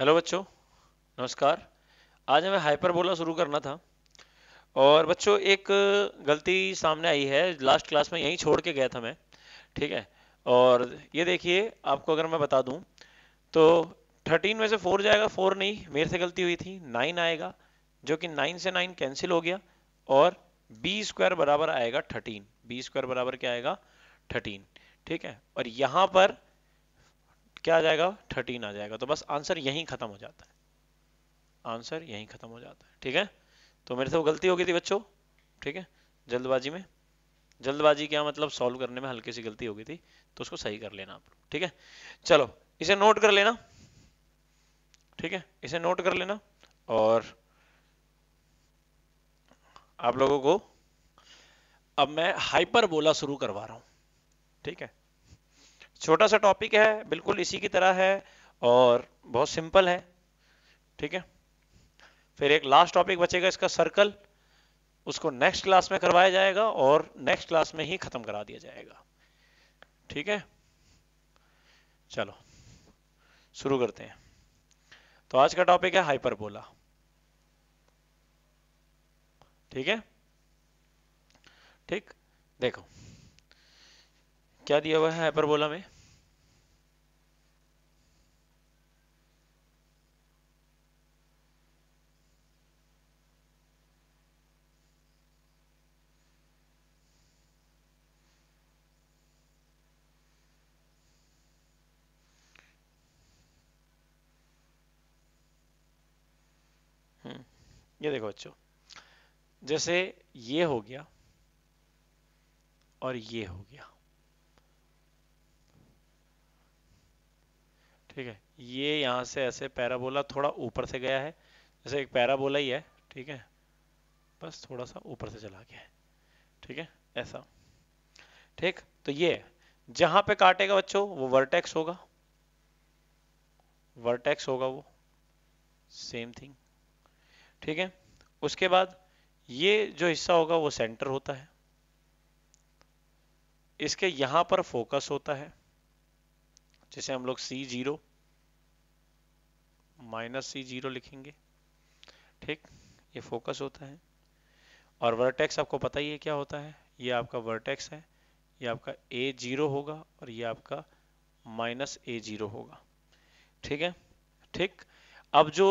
Hello बच्चों नमस्कार आज हमें हाइपरबोला शुरू करना था और बच्चों एक गलती सामने आई है लास्ट क्लास में यहीं छोड़ के गया था मैं ठीक है और ये देखिए आपको अगर मैं बता दूं तो 13 में से 4 जाएगा 4 नहीं मेरे से गलती हुई थी 9 आएगा जो कि 9 से 9 कैंसिल हो गया और बी स्क्वायर बराबर आएगा थर्टीन बी स्क्वायर बराबर क्या आएगा थर्टीन ठीक है और यहाँ पर क्या आ जाएगा थर्टीन आ जाएगा तो बस आंसर यही खत्म हो जाता है आंसर यही खत्म हो जाता है ठीक है तो मेरे से वो गलती हो गई थी बच्चों ठीक है जल्दबाजी में जल्दबाजी क्या मतलब सॉल्व करने में हल्की सी गलती हो गई थी तो उसको सही कर लेना आप लोग ठीक है चलो इसे नोट कर लेना ठीक है इसे नोट कर लेना और आप लोगों को अब मैं हाइपर बोला शुरू करवा रहा हूं ठीक है छोटा सा टॉपिक है बिल्कुल इसी की तरह है और बहुत सिंपल है ठीक है फिर एक लास्ट टॉपिक बचेगा इसका सर्कल उसको नेक्स्ट क्लास में करवाया जाएगा और नेक्स्ट क्लास में ही खत्म करा दिया जाएगा ठीक है चलो शुरू करते हैं तो आज का टॉपिक है हाइपरबोला ठीक है ठीक देखो क्या दिया हुआ है हाइपरबोला में हम्म, ये देखो बच्चों जैसे ये हो गया और ये हो गया ठीक है ये यहाँ से ऐसे पैराबोला थोड़ा ऊपर से गया है जैसे एक पैराबोला ही है ठीक है बस थोड़ा सा ऊपर से चला गया है ठीक है ऐसा ठीक तो ये जहां पे काटेगा बच्चों वो वर्टेक्स होगा वर्टेक्स होगा वो सेम थिंग ठीक है उसके बाद ये जो हिस्सा होगा वो सेंटर होता है इसके यहां पर फोकस होता है जिसे हम लोग C zero minus C zero लिखेंगे ठीक ये फोकस होता है और वर्टेक्स आपको पता ही है क्या होता है ये आपका वर्टेक्स है ये आपका ए जीरो होगा और ये आपका माइनस ए जीरो होगा ठीक है ठीक अब जो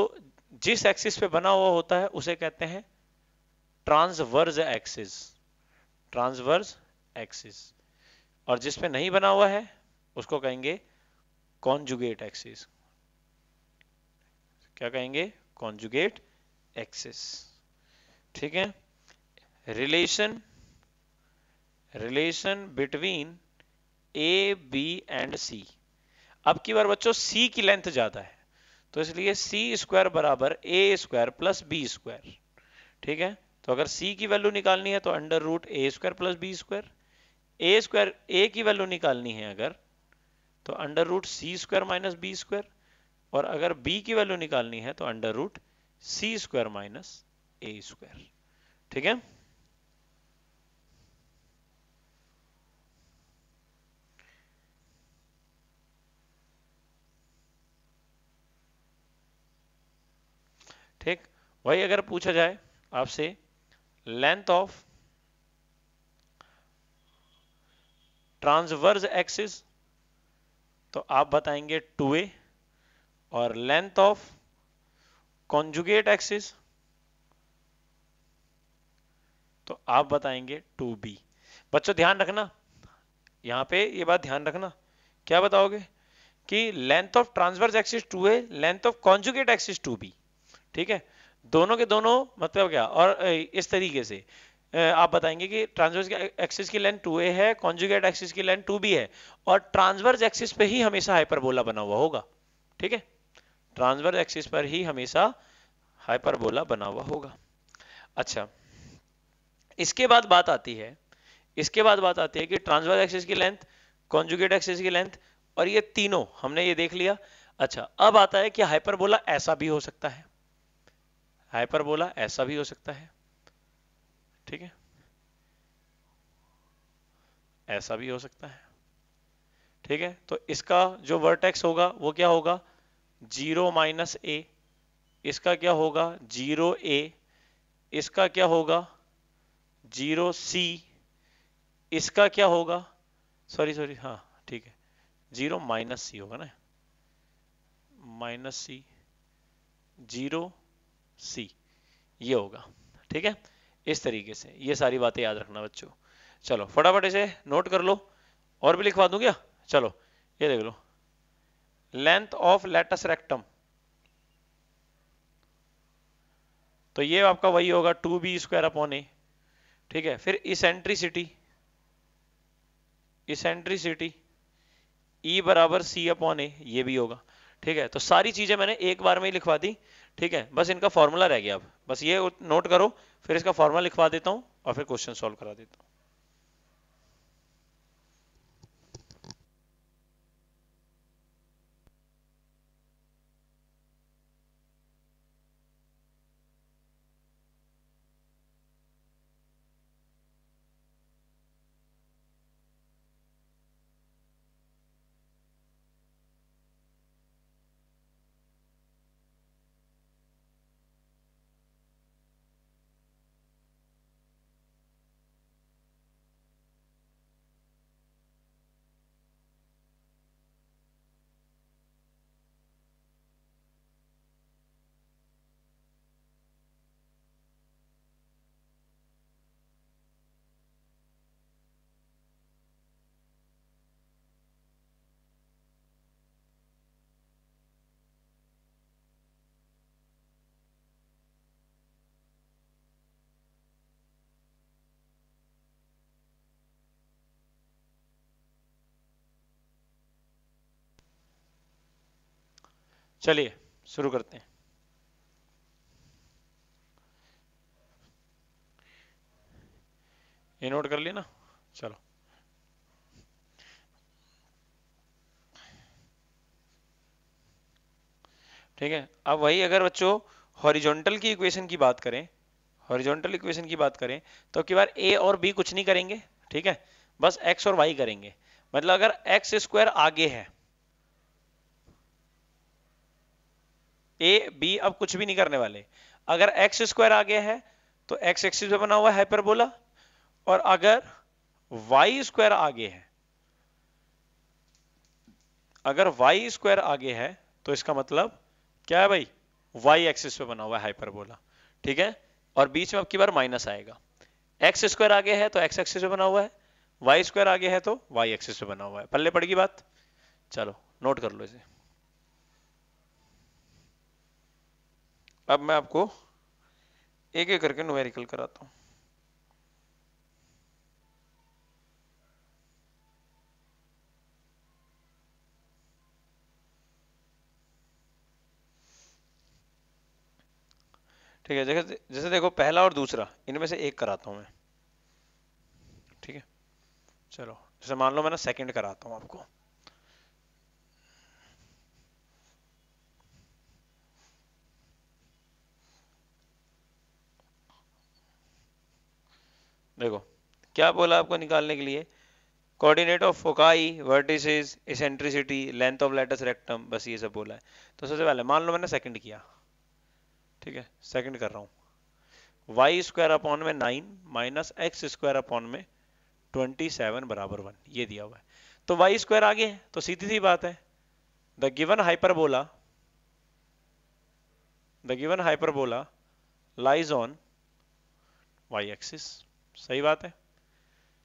जिस एक्सिस पे बना हुआ होता है उसे कहते हैं ट्रांसवर्स एक्सिस ट्रांसवर्स एक्सिस और जिस पे नहीं बना हुआ है उसको कहेंगे कॉन्जुगेट एक्सिस क्या कहेंगे कॉन्जुगेट एक्सेस ठीक है relation relation between A B and C अब की बार बच्चों सी की लेंथ ज्यादा है तो इसलिए सी स्क्वायर बराबर ए स्क्वायर प्लस बी स्क्वायर ठीक है तो अगर सी की वैल्यू निकालनी है तो under root A square plus B square A square A की वैल्यू निकालनी है अगर तो under root C square minus B square और अगर b की वैल्यू निकालनी है तो under root C square minus ए स्क्वायर ठीक है ठीक वही अगर पूछा जाए आपसे लेंथ ऑफ ट्रांसवर्स एक्सिस तो आप बताएंगे टू ए और लेंथ ऑफ कॉन्जुगेट एक्सिस तो आप बताएंगे टू बी बच्चों ध्यान रखना यहां पे ये बात ध्यान रखना क्या बताओगे कि length of transverse axis two a length of conjugate axis two b ठीक है दोनों के दोनों मतलब क्या और इस तरीके से आप बताएंगे कि ट्रांसवर्स एक्सिस की लेंथ 2a है कॉन्जुगेट एक्सिस की लेंथ 2b है और ट्रांसवर्स एक्सिस पे ही हमेशा हाइपरबोला बना हुआ होगा ठीक है ट्रांसवर्स एक्सिस पर ही हमेशा हाइपरबोला बना हुआ होगा अच्छा इसके बाद बात आती है इसके बाद बात आती है कि ट्रांसवर्स एक्सिस की लेंथ कॉन्जुगेट एक्सिस की लेंथ और ये तीनों हमने ये देख लिया अच्छा अब आता है कि हाइपरबोला ऐसा भी हो सकता है हाइपरबोला ऐसा भी हो सकता है ठीक है ऐसा भी हो सकता है ठीक है तो इसका जो वर्टेक्स होगा वो क्या होगा जीरो माइनस ए इसका क्या होगा जीरो ए इसका क्या होगा जीरो सी इसका क्या होगा सॉरी सॉरी हाँ ठीक है जीरो माइनस सी होगा ना माइनस सी जीरो सी ये होगा ठीक है इस तरीके से ये सारी बातें याद रखना बच्चों चलो फटाफट इसे नोट कर लो और भी लिखवा दूं क्या चलो ये देख लो लेंथ ऑफ लेटस रेक्टम तो ये आपका वही होगा two b square upon a ठीक है फिर इसेंट्रिसिटी इसेंट्रिसिटी ई बराबर सी अपॉन ए ये भी होगा ठीक है तो सारी चीजें मैंने एक बार में ही लिखवा दी ठीक है बस इनका फॉर्मूला रह गया अब बस ये नोट करो फिर इसका फॉर्मूला लिखवा देता हूं और फिर क्वेश्चन सॉल्व करा देता हूं चलिए शुरू करते हैं ये नोट कर लिया ना चलो ठीक है अब वही अगर बच्चों हॉरिजॉन्टल की इक्वेशन की बात करें हॉरिजॉन्टल इक्वेशन की बात करें तो कई बार ए और बी कुछ नहीं करेंगे ठीक है बस एक्स और वाई करेंगे मतलब अगर एक्स स्क्वायर आगे है ए बी अब कुछ भी नहीं करने वाले अगर एक्स स्क्वायर आ गया है तो एक्स एक्सिस पे बना हुआ है हाइपरबोला और अगर वाई स्क्वायर आगे है अगर वाई स्क्वायर आगे है तो इसका मतलब क्या है भाई वाई एक्सिस पे बना हुआ है हाइपरबोला ठीक है और बीच में अब की बार माइनस आएगा एक्स स्क्वायर आगे है तो एक्स एक्सिस पे बना हुआ है वाई स्क्वायर आगे है तो वाई एक्सिस पे बना हुआ है पल्ले पड़ गई बात चलो नोट कर लो इसे अब मैं आपको एक एक करके नुमेरिकल कराता हूं ठीक है जैसे जैसे देखो पहला और दूसरा इनमें से एक कराता हूं मैं ठीक है चलो जैसे मान लो मैं ना सेकंड कराता हूं आपको देखो क्या बोला आपको निकालने के लिए coordinate of foci vertices eccentricity length of latus rectum बस ये सब बोला है तो सबसे पहले मान लो मैंने सेकंड किया ठीक है सेकंड कर रहा हूं वाई स्क्वायर अपॉन में nine minus x square upon में ट्वेंटी सेवन बराबर वन ये दिया हुआ है तो वाई स्क्वायर आगे है तो सीधी सी बात है the given hyperbola the given hyperbola lies on y axis सही बात है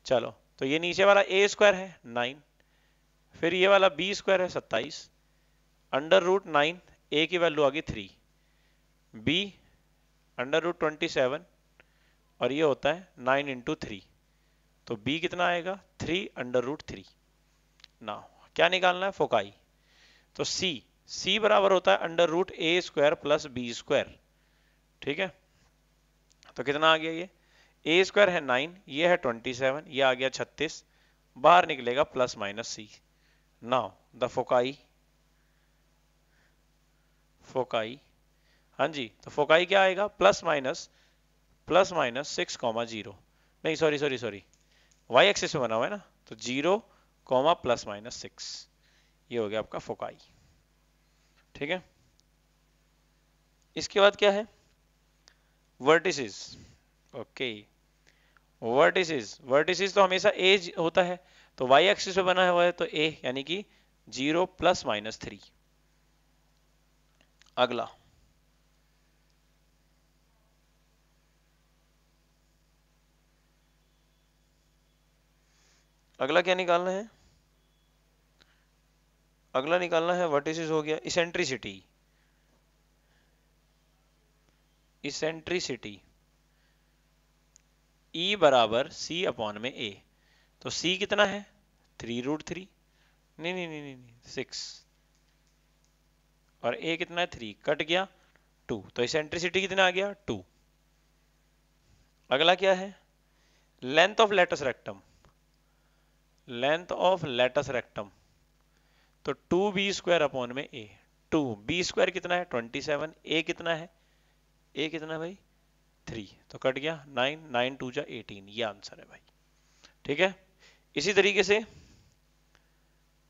चलो तो ये नीचे वाला ए स्क्वायर है नाइन फिर ये वाला बी स्क्वायर है सत्ताईस अंडर रूट नाइन ए की वैल्यू आ गई three b under root twenty seven और ये होता है नाइन इंटू थ्री तो बी कितना आएगा थ्री अंडर रूट थ्री ना क्या निकालना है फोकाई तो सी सी बराबर होता है अंडर रूट ए स्क्वायर प्लस बी स्क्वायर ठीक है तो कितना आ गया ये ए स्क्वायर है नाइन ये है ट्वेंटी सेवन ये आ गया छत्तीस बाहर निकलेगा plus minus c now the foci foci हाँ जी तो फोकाई क्या आएगा plus minus plus minus six comma zero नहीं sorry sorry sorry y axis में बना हुआ है ना तो zero comma plus minus six ये हो गया आपका फोकाई ठीक है इसके बाद क्या है vertices okay okay. Vertices vertices तो हमेशा ए होता है तो वाई एक्सिस पे बना हुआ है तो ए यानी कि जीरो प्लस माइनस थ्री अगला अगला क्या निकालना है अगला निकालना है वर्टिसेस हो गया इसेंट्रिसिटी इसेंट्रिसिटी ई e बराबर सी अपॉन में ए तो सी कितना है थ्री रूट थ्री नहीं नहीं नहीं नहीं सिक्स और ए कितना है थ्री कट गया टू तो इसेंट्रिसिटी कितना आ गया टू अगला क्या है length of latus rectum length of latus rectum तो टू बी स्क्वायर अपॉन में ए टू बी स्क्वायर कितना है ट्वेंटी सेवन ए कितना है ए कितना भाई थ्री तो कट गया नाइन नाइन टू जा एटीन ये आंसर है भाई ठीक है इसी तरीके से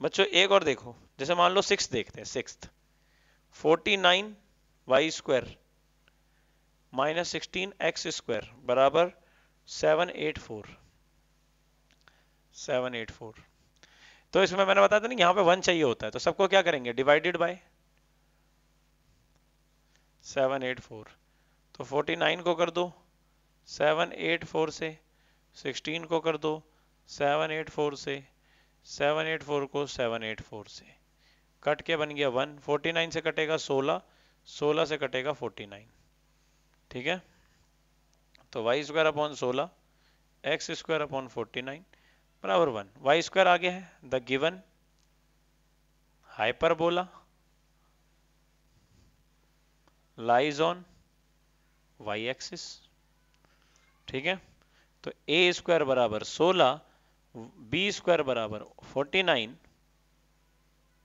बच्चों एक और देखो जैसे मान लो सिक्स देखते हैं six forty nine y square minus sixteen x square बराबर seven eight four seven eight four तो इसमें मैंने बताया था ना यहां पे वन चाहिए होता है तो सबको क्या करेंगे divided by seven eight four तो 49 को कर दो 784 से 16 को कर दो 784 से 784 को 784 से कट के बन गया 1 49 से कटेगा 16 16 से कटेगा 49 ठीक है तो वाई स्क्वायर अपॉन सोलह x square upon forty nine बराबर वन वाई स्क्वायर आगे है the given hyperbola lies on y axis ठीक है तो ए स्क्वायर बराबर 16 बी स्क्वायर बराबर 49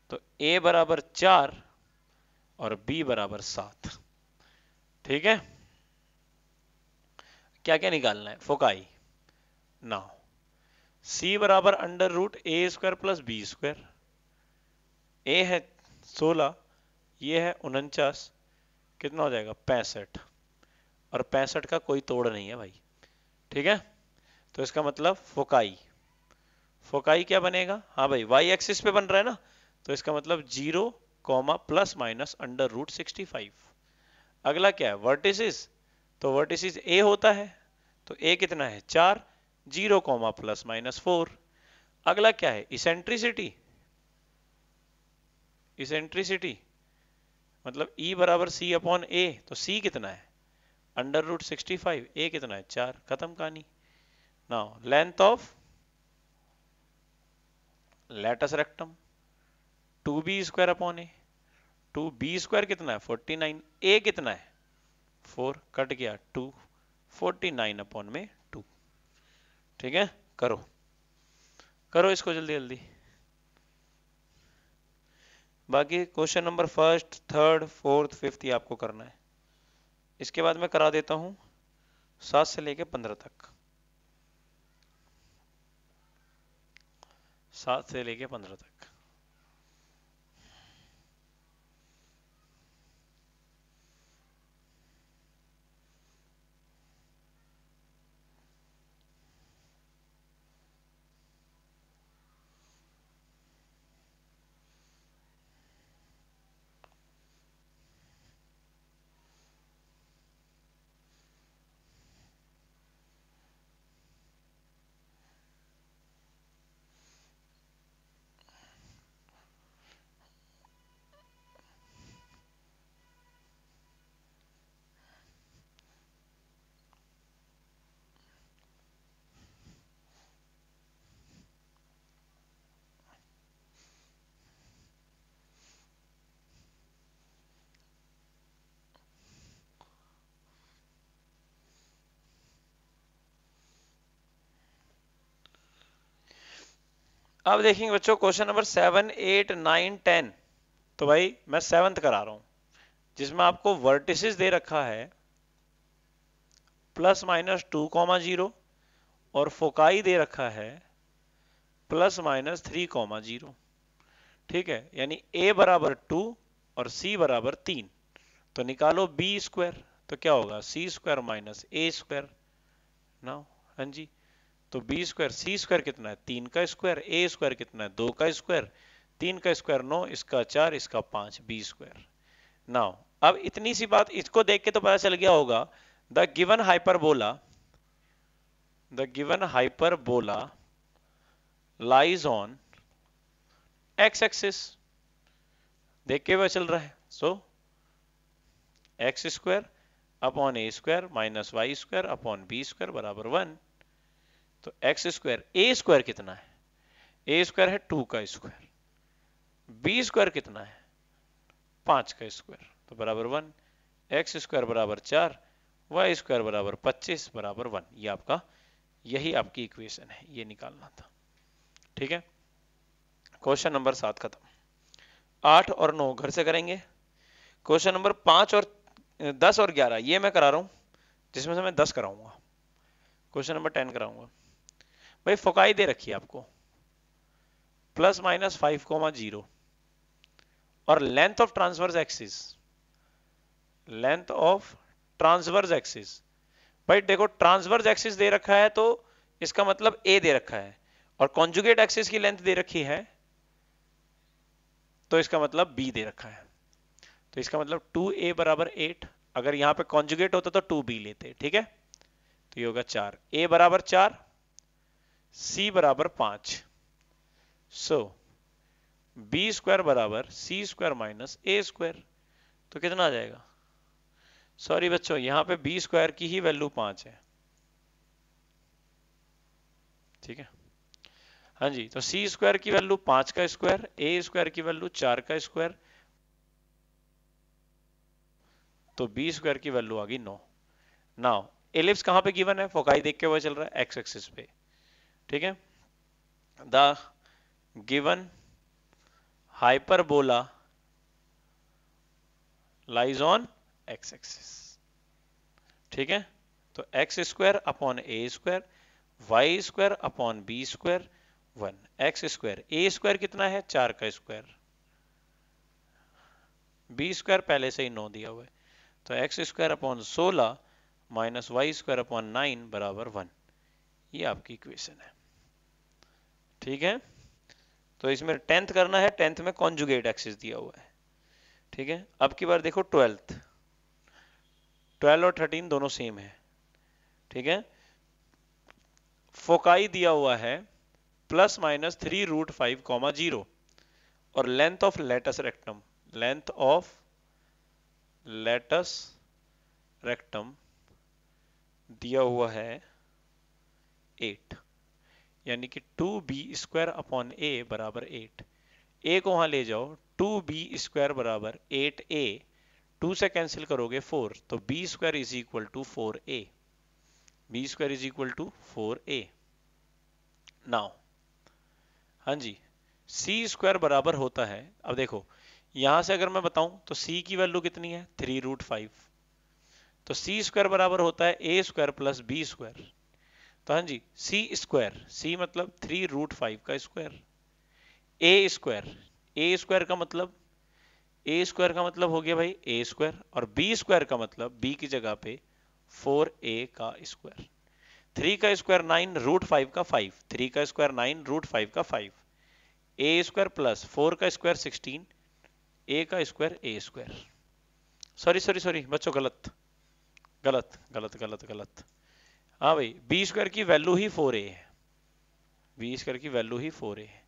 तो ए बराबर चार और बी बराबर सात ठीक है क्या क्या निकालना है फोकाई नाउ सी बराबर under root A square plus B square a है 16 ये है उनचास कितना हो जाएगा पैंसठ और पैंसठ का कोई तोड़ नहीं है भाई ठीक है तो इसका मतलब फोकाई फोकाई क्या बनेगा हाँ भाई वाई एक्सिस पे बन रहा है ना तो इसका मतलब zero comma plus minus under root sixty five अगला क्या है वर्टिसिस तो वर्टिसिस ए होता है तो ए कितना है चार zero comma plus minus four अगला क्या है इसेंट्रिसिटी इसेंट्रिसिटी मतलब ई e बराबर सी अपॉन ए तो सी कितना है under root sixty five a कितना है चार खत्म कहानी now length of latus rectum two b square upon a two b square कितना है फोर्टी नाइन ए कितना है फोर कट गया टू फोर्टी नाइन अपॉन में टू ठीक है करो करो इसको जल्दी जल्दी बाकी question number first third fourth fifth आपको करना है इसके बाद मैं करा देता हूं सात से लेके पंद्रह तक सात से लेके पंद्रह तक अब देखेंगे बच्चों question number seven eight nine ten तो भाई मैं सेवंथ करा रहा हूं जिसमें आपको वर्टिसेस दे रखा है plus minus two comma zero और फोकाई दे रखा है plus minus three comma zero ठीक है यानी ए बराबर टू और सी बराबर तीन तो निकालो बी स्क्वायर तो क्या होगा सी स्क्वायर माइनस ए स्क्वायर ना हाँ जी तो बी स्क्वायर सी स्क्वायर कितना है तीन का स्क्वायर ए स्क्वायर कितना है दो का स्क्वायर तीन का स्क्वायर नौ इसका चार इसका पांच बी स्क्वायर नाउ अब इतनी सी बात इसको देख के तो पता चल गया होगा the given hyperbola the given hyperbola lies on x axis देख के वह चल रहा है so x square upon a square minus y square upon b square बराबर वन तो एक्स स्क्वायर ए स्क्वायर कितना है ए स्क्वायर है टू का स्क्वायर बी स्क्वायर कितना है पांच का स्क्वायर तो बराबर वन एक्स स्क्वायर बराबर चार वाई स्क्वायर बराबर पच्चीस बराबर वन ये आपका यही आपकी इक्वेशन है ये निकालना था ठीक है क्वेश्चन नंबर सात खत्म आठ और नौ घर से करेंगे क्वेश्चन नंबर पांच और दस और ग्यारह ये मैं करा रहा हूं जिसमें से मैं दस कराऊंगा क्वेश्चन नंबर टेन कराऊंगा भाई फोकाई दे रखी है आपको plus minus five comma zero और length of transverse axis length of transverse axis भाई देखो ट्रांसवर्स एक्सिस दे रखा है तो इसका मतलब ए दे रखा है और कॉन्जुगेट एक्सिस की लेंथ दे रखी है तो इसका मतलब बी दे रखा है तो इसका मतलब टू ए बराबर एट अगर यहां पे कॉन्जुगेट होता तो टू बी लेते ठीक है तो ये होगा चार ए बराबर चार सी बराबर पांच सो बी स्क्वायर बराबर सी स्क्वायर माइनस ए स्क्वायर तो कितना आ जाएगा सॉरी बच्चों यहां पे बी स्क्वायर की ही वैल्यू पांच है ठीक है हाँ जी तो सी स्क्वायर की वैल्यू पांच का स्क्वायर ए स्क्वायर की वैल्यू चार का स्क्वायर तो बी स्क्वायर की वैल्यू आ गई नौ नाउ एलिप्स कहां पे गिवन है फोकाई देख के वह चल रहा है एक्स एक्सिस पे ठीक है the given hyperbola lies on x axis ठीक है तो x square upon a square y square upon b square one x square A square कितना है चार का स्क्वायर बी स्क्वायर पहले से ही नौ दिया हुआ है तो एक्स स्क्वायर अपॉन सोलह minus y square upon nine बराबर वन ये आपकी इक्वेशन है ठीक है तो इसमें टेंथ करना है टेंथ में कॉन्जुगेट एक्सिस दिया हुआ है ठीक है अब की बार देखो ट्वेल्थ ट्वेल्व और थर्टीन दोनों सेम है ठीक है फोकाई दिया हुआ है plus minus three root five comma zero और length of latus rectum length of latus rectum दिया हुआ है एट यानी कि two b square upon a बराबर एट ए को वहां ले जाओ टू बी स्क्वायर बराबर एट ए टू से कैंसिल करोगे फोर तो b square is equal to four A B square is equal to four a now हाँ जी सी स्क्वायर बराबर होता है अब देखो यहां से अगर मैं बताऊं तो सी की वैल्यू कितनी है थ्री रूट फाइव तो सी स्क्वायर बराबर होता है a square plus B square तो हाँ जी सी स्क्वायर सी मतलब थ्री रूट फाइव का स्क्वायर ए स्क्वायर ए स्क्वायर का मतलब ए स्क्वायर का मतलब हो गया भाई ए स्क्वायर और बी स्क्वायर का मतलब बी की जगह पे फोर ए का स्क्वायर थ्री का स्क्वायर नाइन रूट फाइव का फाइव थ्री का स्क्वायर नाइन रूट फाइव का five a square plus four का स्क्वायर सिक्सटीन ए का स्क्वायर ए स्क्वायर सॉरी सॉरी सॉरी बच्चों गलत गलत गलत गलत गलत हाँ भाई बी स्क्वायर की वैल्यू ही फोर ए है बी स्क्वायर की वैल्यू ही फोर ए है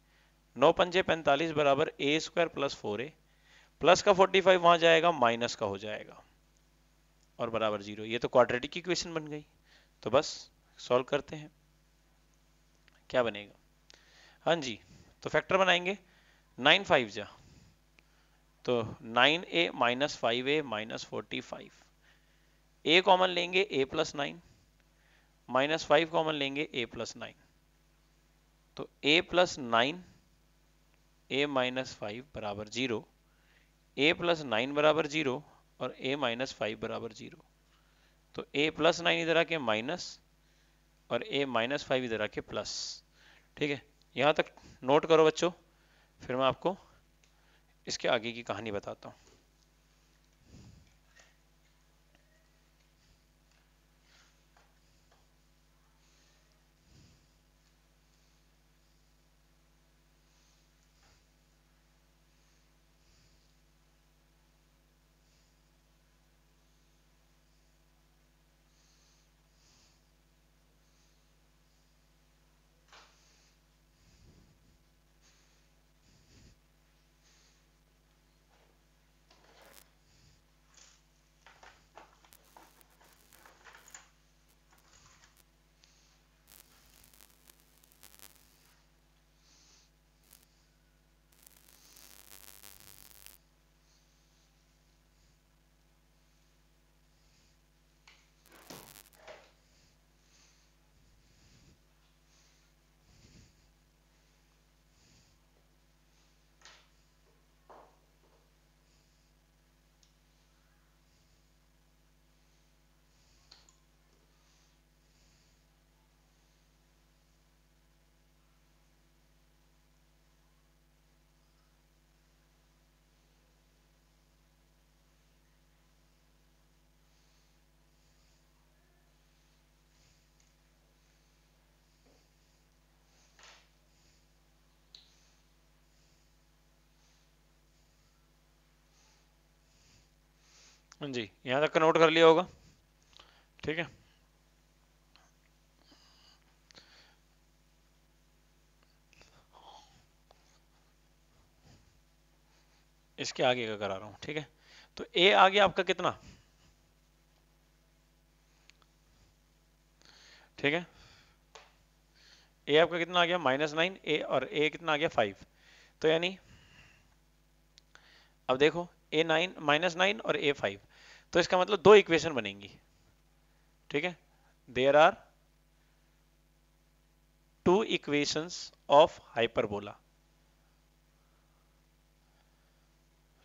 नौ पंजे पैंतालीस बराबर ए square plus four a plus का फोर्टी फाइव वहां जाएगा माइनस का हो जाएगा और बराबर जीरो ये तो क्वाड्रेटिक इक्वेशन बन गई तो बस सॉल्व करते हैं क्या बनेगा हाँ जी तो फैक्टर बनाएंगे नाइन फाइव जा तो nine a minus five a minus forty five a common लेंगे a plus nine minus five common लेंगे ए प्लस नाइन तो a plus nine a minus five बराबर जीरो ए प्लस नाइन बराबर zero और a minus five बराबर zero तो a plus nine इधर आके माइनस और ए माइनस फाइव इधर आके प्लस ठीक है यहाँ तक नोट करो बच्चों फिर मैं आपको इसके आगे की कहानी बताता हूँ जी यहाँ तक नोट कर लिया होगा ठीक है इसके आगे का करा रहा हूं ठीक है तो ए आ गया आपका कितना ठीक है ए आपका कितना आ गया माइनस नाइन ए और ए कितना आ गया फाइव तो यानी अब देखो ए नाइन माइनस नाइन और ए फाइव तो इसका मतलब दो इक्वेशन बनेंगी ठीक है there are two equations of hyperbola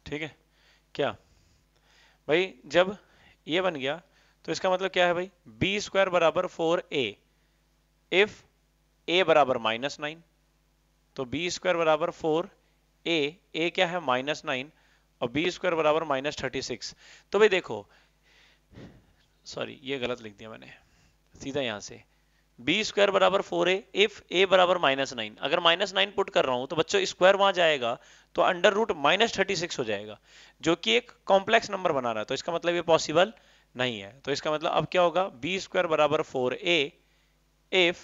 ठीक है क्या भाई जब ये बन गया तो इसका मतलब क्या है भाई बी स्क्वायर बराबर फोर ए इफ ए बराबर माइनस नाइन तो बी स्क्वायर बराबर फोर ए ए क्या है माइनस नाइन और बी स्क्वायर बराबर माइनस थर्टी सिक्स तो भाई देखो सॉरी ये गलत लिख दिया मैंने सीधा यहां से बी स्क्वायर बराबर फोर ए इफ ए बराबर माइनस नाइन अगर माइनस नाइन पुट कर रहा हूं तो बच्चों स्क्वायर वहां जाएगा तो under root minus thirty six हो जाएगा जो कि एक कॉम्प्लेक्स नंबर बना रहा है तो इसका मतलब ये पॉसिबल नहीं है तो इसका मतलब अब क्या होगा बी स्क्वायर बराबर four a if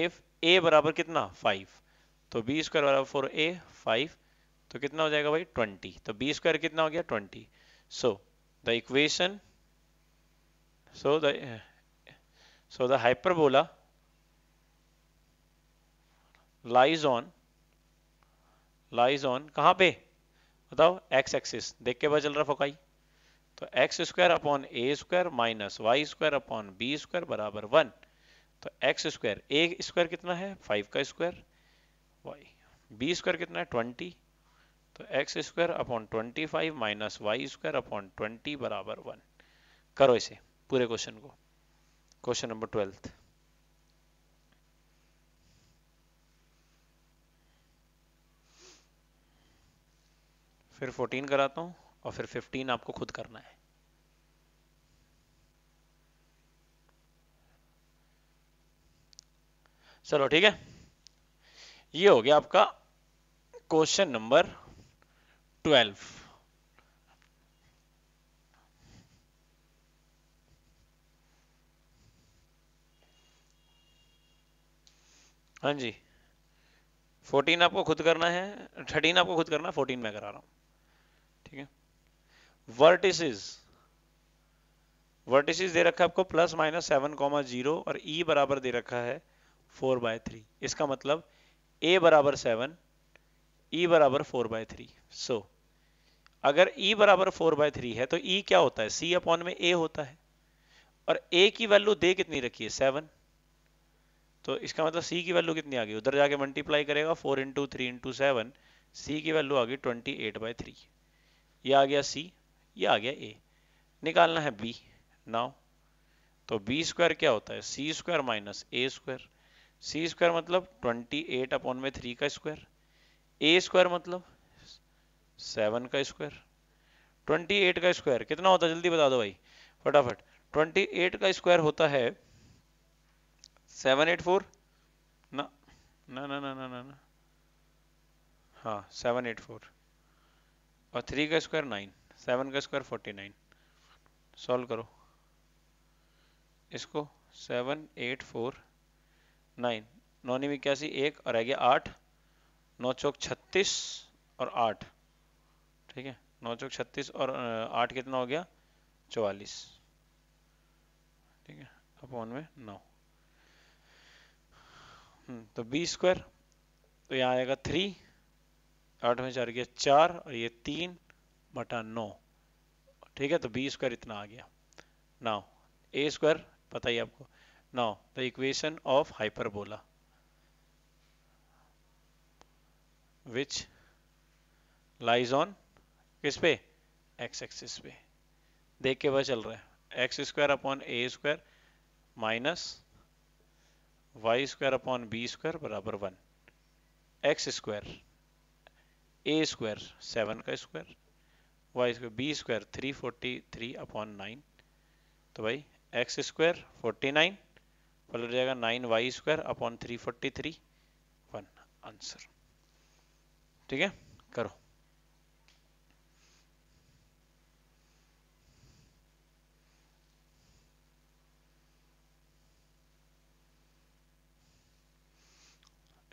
if a बराबर कितना फाइव तो बी स्क्वायर बराबर फोर ए फाइव तो कितना हो जाएगा भाई ट्वेंटी तो बी स्क्वायर कितना हो गया twenty so the equation so the so the hyperbola lies on lies on कहां पे बताओ एक्स एक्सिस देख के पता चल रहा फोकाई तो x square upon a square minus y square upon b square बराबर वन तो एक्स स्क्वायर ए स्क्वायर कितना है फाइव का स्क्वायर वाई बी स्क्वायर कितना है ट्वेंटी तो x square upon twenty five minus y square upon twenty बराबर one करो इसे पूरे क्वेश्चन को क्वेश्चन नंबर ट्वेल्थ फिर फोर्टीन कराता हूं और फिर फिफ्टीन आपको खुद करना है चलो ठीक है ये हो गया आपका क्वेश्चन नंबर 12 हाँ जी 14 आपको खुद करना है 13 आपको खुद करना 14 मैं करा रहा हूं ठीक है वर्टिसेस वर्टिसेस दे रखा है आपको plus minus seven comma zero और ई e बराबर दे रखा है फोर बाय थ्री इसका मतलब ए बराबर सेवन ई e बराबर फोर बाय थ्री सो अगर e बराबर फोर बाय थ्री है तो e क्या होता है c अपॉन में a होता है और a की वैल्यू दे कितनी रखी है सेवन तो इसका मतलब c की वैल्यू कितनी आ गई उधर जाके मल्टीप्लाई करेगा four into three into seven c की वैल्यू आ गई ट्वेंटी एट बाय थ्री ये आ गया c ये आ गया a निकालना है b नाउ तो बी स्क्वायर क्या होता है सी स्क्वायर माइनस ए स्क्वायर सी स्क्वायर मतलब ट्वेंटी एट अपॉन में थ्री का स्क्वायर ए स्क्वायर मतलब सेवन का स्क्वायर ट्वेंटी एट का स्क्वायर कितना होता है जल्दी बता दो भाई फटाफट ट्वेंटी एट का स्क्वायर होता है सेवन एट फोर ना ना ना ना ना ना हाँ सेवन एट फोर और थ्री का स्क्वायर नाइन सेवन का स्क्वायर फोर्टी नाइन सॉल्व करो इसको सेवन एट फोर नाइन नौ में इक्यासी एक और आ गया आठ नौ चौक छत्तीस और आठ ठीक है नौ चौक छत्तीस और आठ कितना हो गया चौवालीस ठीक है अपॉन में नौ हम्म, तो बी स्क्वायर तो यहाँ आएगा थ्री आठ में चार गया चार और ये तीन बटा नौ ठीक है तो बी स्क्वायर इतना आ गया नौ ए स्क्वायर पता ही आपको नौ the equation of hyperbola which lies on किस पे एक्स एक्सिस पे देख के वह चल रहा है x square upon a square minus y square upon b square बराबर वन एक्स स्क्वायर ए स्क्वायर सेवन का square y square b square three forty three upon nine तो भाई एक्स स्क्वायर फोर्टी नाइन पलट जाएगा nine y square upon three forty three one answer ठीक है करो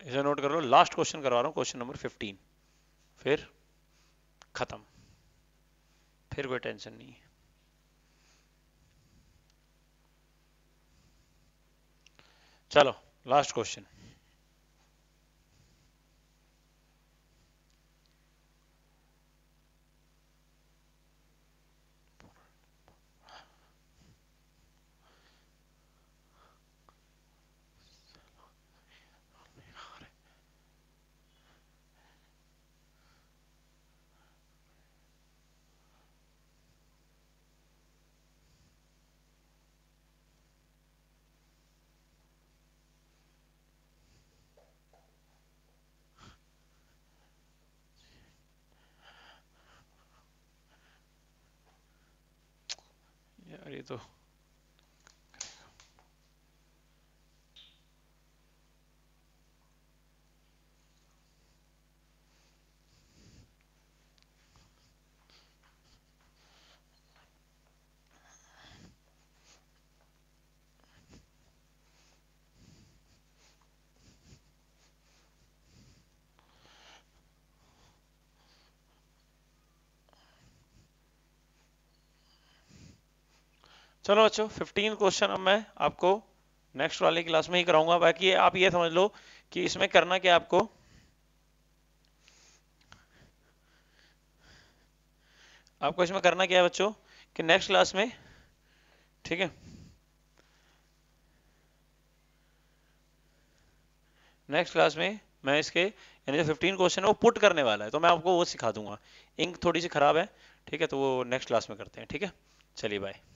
इसे नोट कर लो लास्ट क्वेश्चन करवा रहा हूँ क्वेश्चन नंबर फिफ्टीन फिर खत्म फिर कोई टेंशन नहीं चलो लास्ट क्वेश्चन todo. चलो बच्चों फिफ्टीन क्वेश्चन अब मैं आपको नेक्स्ट वाले क्लास में ही कराऊंगा बाकी आप ये समझ लो कि इसमें करना क्या आपको आपको इसमें करना क्या है बच्चों कि नेक्स्ट क्लास में ठीक है नेक्स्ट क्लास में मैं इसके यानी जो 15 क्वेश्चन है वो पुट करने वाला है तो मैं आपको वो सिखा दूंगा इंक थोड़ी सी खराब है ठीक है तो वो नेक्स्ट क्लास में करते हैं ठीक है चलिए बाय